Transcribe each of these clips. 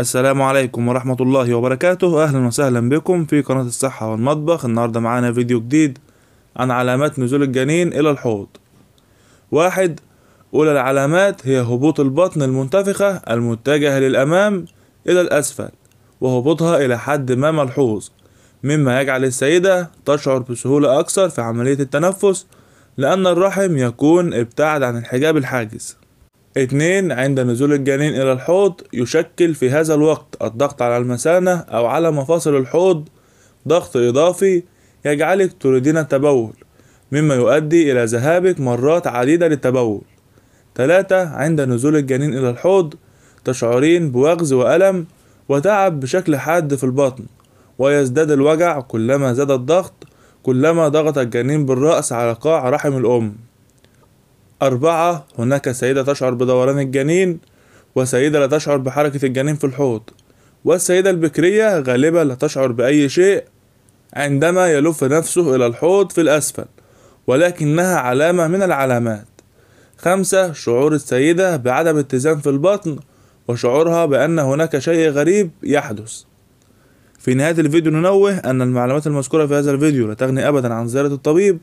السلام عليكم ورحمة الله وبركاته أهلا وسهلا بكم في قناة الصحة والمطبخ النهاردة معانا فيديو جديد عن علامات نزول الجنين إلى الحوض واحد أولى العلامات هي هبوط البطن المنتفخة المتجهة للأمام إلى الأسفل وهبوطها إلى حد ما ملحوظ مما يجعل السيدة تشعر بسهولة أكثر في عملية التنفس لأن الرحم يكون ابتعد عن الحجاب الحاجز اثنين عند نزول الجنين إلى الحوض يشكل في هذا الوقت الضغط على المثانة أو على مفاصل الحوض ضغط إضافي يجعلك تريدين التبول مما يؤدي إلى ذهابك مرات عديدة للتبول ثلاثة عند نزول الجنين إلى الحوض تشعرين بوغز وألم وتعب بشكل حاد في البطن ويزداد الوجع كلما زاد الضغط كلما ضغط الجنين بالرأس على قاع رحم الأم أربعة هناك سيدة تشعر بدوران الجنين وسيدة لا تشعر بحركة الجنين في الحوض والسيدة البكرية غالبا لا تشعر بأي شيء عندما يلف نفسه إلى الحوض في الأسفل ولكنها علامة من العلامات خمسة شعور السيدة بعدم اتزان في البطن وشعورها بأن هناك شيء غريب يحدث في نهاية الفيديو ننوه أن المعلومات المذكورة في هذا الفيديو لا تغني أبدا عن زيارة الطبيب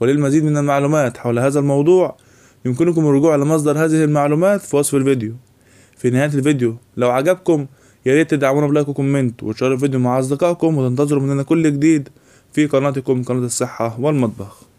وللمزيد من المعلومات حول هذا الموضوع يمكنكم الرجوع لمصدر هذه المعلومات في وصف الفيديو في نهاية الفيديو لو عجبكم ياريت تدعمونا بلايك وكومنت وتشاركوا الفيديو مع أصدقائكم وتنتظروا مننا كل جديد في قناتكم قناة الصحة والمطبخ